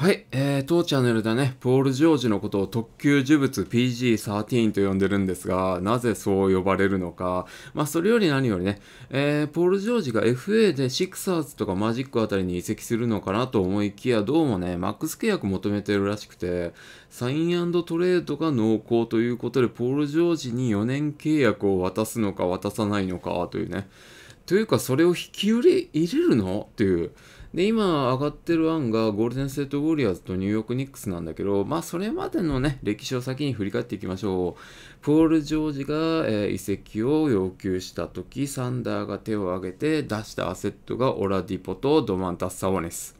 はい、えー、当チャンネルでね、ポール・ジョージのことを特級呪物 PG13 と呼んでるんですが、なぜそう呼ばれるのか、まあそれより何よりね、えー、ポール・ジョージが FA でシクサーズとかマジックあたりに移籍するのかなと思いきや、どうもね、マックス契約求めてるらしくて、サイントレードが濃厚ということで、ポール・ジョージに4年契約を渡すのか渡さないのかというね、というかそれを引き売り入れるのっていう、で、今上がってる案がゴールデン・ステート・ウォリアーズとニューヨーク・ニックスなんだけど、まあそれまでのね、歴史を先に振り返っていきましょう。ポール・ジョージが、えー、移籍を要求した時、サンダーが手を挙げて出したアセットがオラディポとドマンタッサオネス。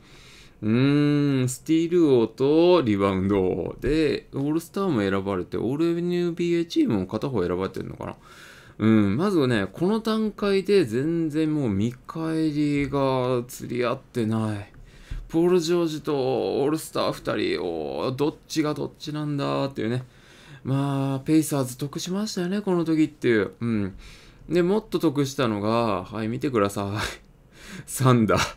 うーん、スティール王とリバウンド王で、オールスターも選ばれて、オールー・ b a チームも片方選ばれてるのかな。うん、まずね、この段階で全然もう見返りが釣り合ってない。ポール・ジョージとオールスター2人、をどっちがどっちなんだっていうね。まあ、ペイサーズ得しましたよね、この時っていう。うん。で、もっと得したのが、はい、見てください。サンダー。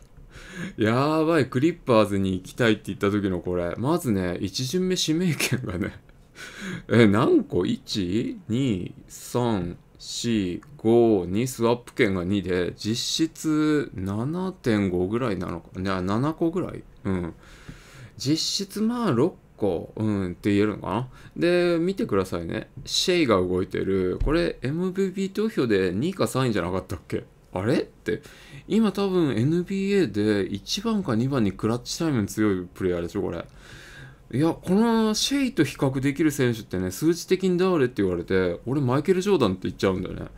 やばい、クリッパーズに行きたいって言った時のこれ。まずね、1巡目指名権がねえ、何個 ?1、2、3、452スワップ券が2で実質7.5ぐらいなのかいや7個ぐらいうん実質まあ6個うんって言えるのかなで見てくださいねシェイが動いてるこれ MVP 投票で2位か3位じゃなかったっけあれって今多分 NBA で1番か2番にクラッチタイム強いプレイヤーでしょこれいや、このシェイと比較できる選手ってね、数値的に誰って言われて、俺マイケル・ジョーダンって言っちゃうんだよね。だ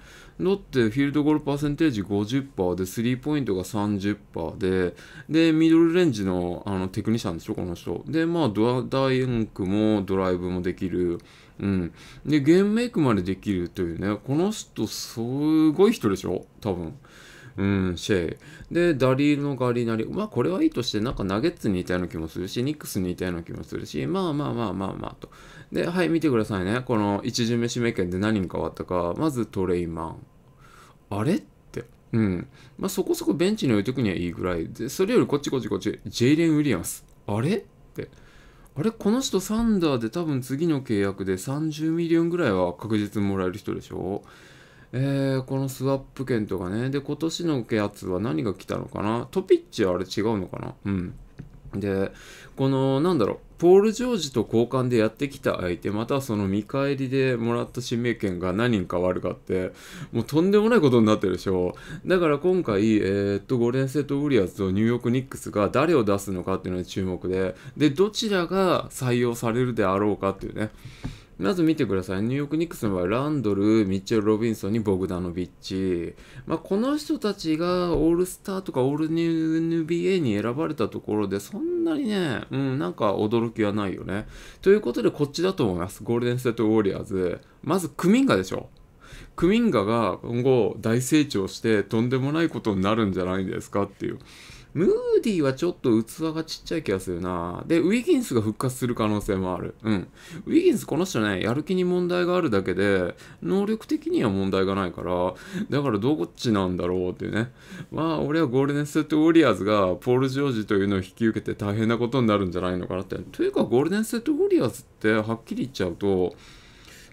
ってフィールドゴールパーセンテージ50%で、スリーポイントが30%で、で、ミドルレンジのあのテクニシャンでしょ、この人。で、まあドア、ダインクもドライブもできる。うん。で、ゲームメイクまでできるというね、この人すごい人でしょ多分。うん、シェイ。で、ダリールのガリナリ。まあ、これはいいとして、なんかナゲッツに似たような気もするし、ニックスに似たような気もするし、まあまあまあまあまあと。で、はい、見てくださいね。この一巡目指名権で何に変わったか。まずトレイマン。あれって。うん。まあ、そこそこベンチに置いとくにはいいぐらい。で、それよりこっちこっちこっち。ジェイレン・ウィリアムス。あれって。あれこの人サンダーで多分次の契約で30ミリオンぐらいは確実にもらえる人でしょえー、このスワップ券とかね。で、今年のやつは何が来たのかなトピッチはあれ違うのかなうん。で、この、なんだろう、ポール・ジョージと交換でやってきた相手、またその見返りでもらった指名権が何人かるかって、もうとんでもないことになってるでしょ。だから今回、えー、っと、ゴレン・セト・ウリアーズとニューヨーク・ニックスが誰を出すのかっていうのに注目で、で、どちらが採用されるであろうかっていうね。まず見てください。ニューヨーク・ニックスの場合、ランドル、ミッチェル・ロビンソンにボグダノビッチ。まあ、この人たちがオールスターとかオールニュー NBA に選ばれたところで、そんなにね、うん、なんか驚きはないよね。ということで、こっちだと思います。ゴールデン・ステート・ウォリアーズ。まず、クミンガでしょ。クミンガが今後大成長してとんでもないことになるんじゃないんですかっていう。ムーディはちょっと器がちっちゃい気がするな。で、ウィギンスが復活する可能性もある。うん。ウィギンスこの人ね、やる気に問題があるだけで、能力的には問題がないから、だからどっちなんだろうっていうね。まあ、俺はゴールデンステートウォリアーズがポール・ジョージというのを引き受けて大変なことになるんじゃないのかなって。というか、ゴールデンステートウォリアーズってはっきり言っちゃうと、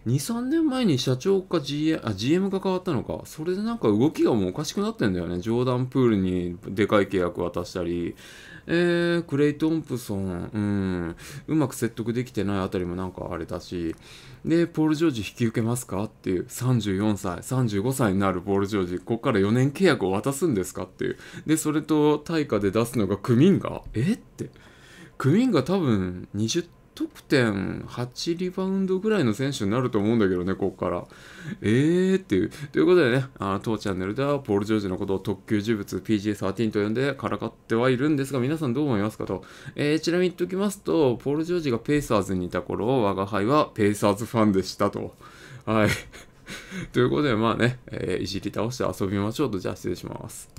23年前に社長か GM, あ GM が変わったのかそれでなんか動きがもうおかしくなってんだよねジョーダン・プールにでかい契約渡したりえー、クレイ・トンプソン、うん、うまく説得できてないあたりもなんかあれだし、で、ポール・ジョージ引き受けますかっていう、34歳、35歳になるポール・ジョージ、ここから4年契約を渡すんですかっていう。で、それと対価で出すのがクミンガえって。クミンガ多分20得点8リバウンドぐらいの選手になると思うんだけどね、ここから。えーっていう。ということでね、あ当チャンネルでは、ポール・ジョージのことを特級呪物 PG13 と呼んでからかってはいるんですが、皆さんどう思いますかと。えー、ちなみに言っておきますと、ポール・ジョージがペイサーズにいた頃、我が輩はペイサーズファンでしたと。はい。ということで、まあね、えー、いじり倒して遊びましょうと、じゃあ失礼します。